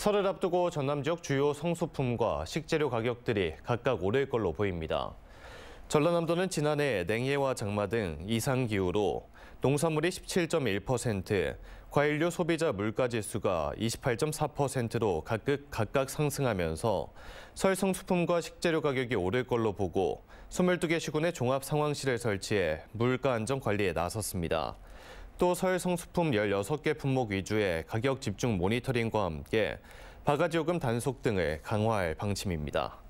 설을 앞두고 전남 지역 주요 성수품과 식재료 가격들이 각각 오를 걸로 보입니다. 전라남도는 지난해 냉해와 장마 등 이상 기후로 농산물이 17.1%, 과일류 소비자 물가지수가 28.4%로 각각, 각각 상승하면서 설 성수품과 식재료 가격이 오를 걸로 보고 22개 시군의 종합 상황실을 설치해 물가 안정 관리에 나섰습니다. 또설 성수품 16개 품목 위주의 가격 집중 모니터링과 함께 바가지요금 단속 등을 강화할 방침입니다.